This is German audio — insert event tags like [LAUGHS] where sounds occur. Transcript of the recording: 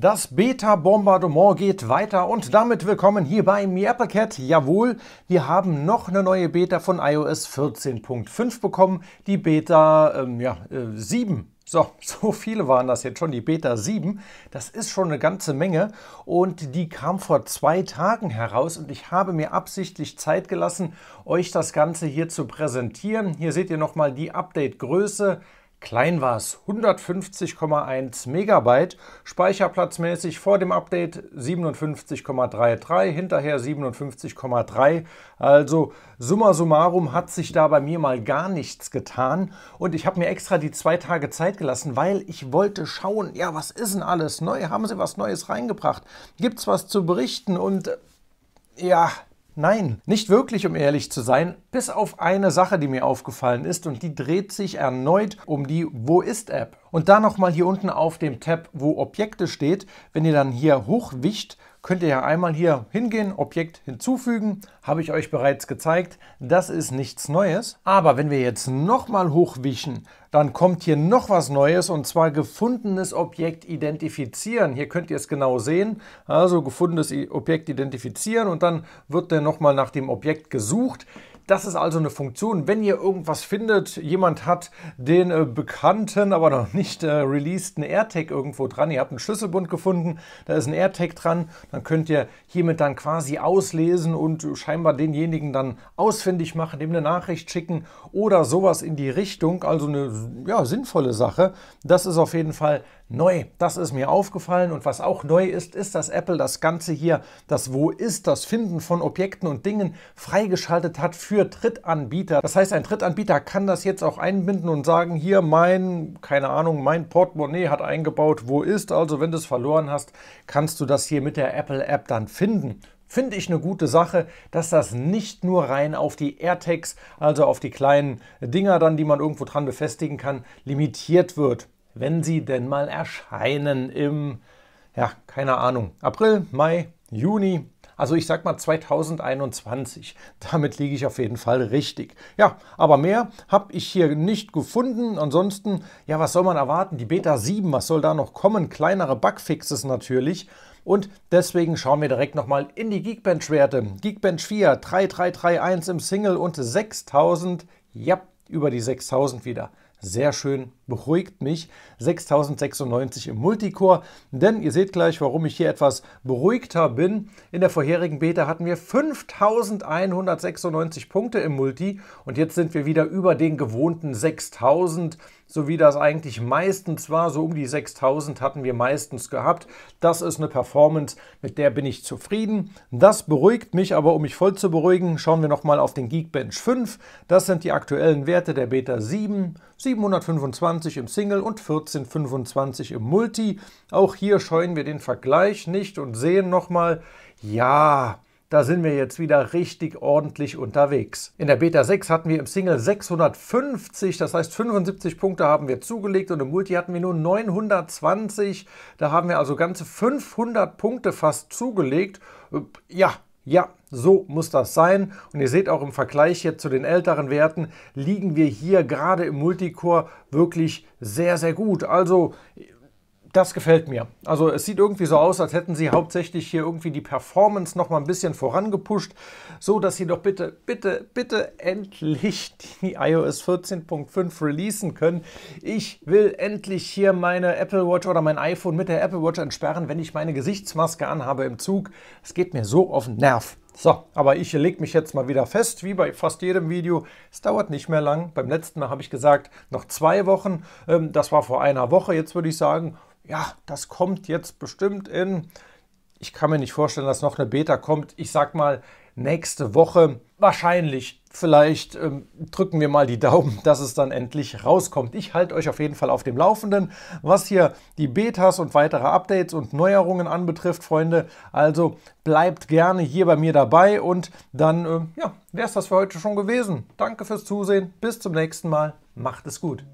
Das Beta-Bombardement geht weiter und damit willkommen hier bei MeAppleCat. Jawohl, wir haben noch eine neue Beta von iOS 14.5 bekommen, die Beta ähm, ja, äh, 7. So, [LAUGHS] so viele waren das jetzt schon, die Beta 7. Das ist schon eine ganze Menge und die kam vor zwei Tagen heraus und ich habe mir absichtlich Zeit gelassen, euch das Ganze hier zu präsentieren. Hier seht ihr nochmal die Update-Größe, Klein war es, 150,1 Megabyte, speicherplatzmäßig vor dem Update 57,33, hinterher 57,3. Also summa summarum hat sich da bei mir mal gar nichts getan und ich habe mir extra die zwei Tage Zeit gelassen, weil ich wollte schauen, ja was ist denn alles neu, haben sie was Neues reingebracht, Gibt es was zu berichten und äh, ja, Nein, nicht wirklich, um ehrlich zu sein, bis auf eine Sache, die mir aufgefallen ist und die dreht sich erneut um die Wo ist App. Und da nochmal hier unten auf dem Tab, wo Objekte steht, wenn ihr dann hier hochwischt, könnt ihr ja einmal hier hingehen, Objekt hinzufügen, habe ich euch bereits gezeigt, das ist nichts Neues. Aber wenn wir jetzt nochmal hochwischen, dann kommt hier noch was Neues und zwar gefundenes Objekt identifizieren. Hier könnt ihr es genau sehen, also gefundenes Objekt identifizieren und dann wird der nochmal nach dem Objekt gesucht. Das ist also eine Funktion. Wenn ihr irgendwas findet, jemand hat den äh, bekannten, aber noch nicht äh, releaseden AirTag irgendwo dran, ihr habt einen Schlüsselbund gefunden, da ist ein AirTag dran, dann könnt ihr hiermit dann quasi auslesen und scheinbar denjenigen dann ausfindig machen, dem eine Nachricht schicken oder sowas in die Richtung. Also eine ja, sinnvolle Sache. Das ist auf jeden Fall neu. Das ist mir aufgefallen und was auch neu ist, ist, dass Apple das Ganze hier, das Wo ist, das Finden von Objekten und Dingen freigeschaltet hat für für Drittanbieter. Das heißt, ein Drittanbieter kann das jetzt auch einbinden und sagen, hier mein, keine Ahnung, mein Portemonnaie hat eingebaut, wo ist, also wenn du es verloren hast, kannst du das hier mit der Apple App dann finden finde ich eine gute Sache, dass das nicht nur rein auf die AirTags, also auf die kleinen Dinger dann, die man irgendwo dran befestigen kann, limitiert wird, wenn sie denn mal erscheinen im, ja, keine Ahnung, April, Mai, Juni, also ich sag mal 2021. Damit liege ich auf jeden Fall richtig. Ja, aber mehr habe ich hier nicht gefunden. Ansonsten, ja, was soll man erwarten? Die Beta 7, was soll da noch kommen? Kleinere Bugfixes natürlich. Und deswegen schauen wir direkt nochmal in die Geekbench-Werte. Geekbench 4, 3331 im Single und 6000. Ja, über die 6000 wieder. Sehr schön, beruhigt mich 6096 im Multicore, denn ihr seht gleich, warum ich hier etwas beruhigter bin. In der vorherigen Beta hatten wir 5196 Punkte im Multi und jetzt sind wir wieder über den gewohnten 6000, so wie das eigentlich meistens war, so um die 6000 hatten wir meistens gehabt. Das ist eine Performance, mit der bin ich zufrieden. Das beruhigt mich, aber um mich voll zu beruhigen, schauen wir nochmal auf den Geekbench 5. Das sind die aktuellen Werte der Beta 7, 725 25 im Single und 1425 im Multi. Auch hier scheuen wir den Vergleich nicht und sehen nochmal, ja, da sind wir jetzt wieder richtig ordentlich unterwegs. In der Beta 6 hatten wir im Single 650, das heißt 75 Punkte haben wir zugelegt und im Multi hatten wir nur 920. Da haben wir also ganze 500 Punkte fast zugelegt. Äh, ja, ja, so muss das sein. Und ihr seht auch im Vergleich jetzt zu den älteren Werten, liegen wir hier gerade im Multicore wirklich sehr, sehr gut. Also das gefällt mir. Also es sieht irgendwie so aus, als hätten sie hauptsächlich hier irgendwie die Performance noch mal ein bisschen vorangepusht, so dass sie doch bitte, bitte, bitte endlich die iOS 14.5 releasen können. Ich will endlich hier meine Apple Watch oder mein iPhone mit der Apple Watch entsperren, wenn ich meine Gesichtsmaske anhabe im Zug. Es geht mir so auf den Nerv. So, aber ich lege mich jetzt mal wieder fest, wie bei fast jedem Video. Es dauert nicht mehr lang. Beim letzten Mal habe ich gesagt, noch zwei Wochen. Ähm, das war vor einer Woche. Jetzt würde ich sagen, ja, das kommt jetzt bestimmt in, ich kann mir nicht vorstellen, dass noch eine Beta kommt, ich sag mal nächste Woche, wahrscheinlich, vielleicht ähm, drücken wir mal die Daumen, [LAUGHS] dass es dann endlich rauskommt. Ich halte euch auf jeden Fall auf dem Laufenden, was hier die Betas und weitere Updates und Neuerungen anbetrifft, Freunde. Also bleibt gerne hier bei mir dabei und dann, äh, ja, wäre es das für heute schon gewesen. Danke fürs Zusehen, bis zum nächsten Mal, macht es gut.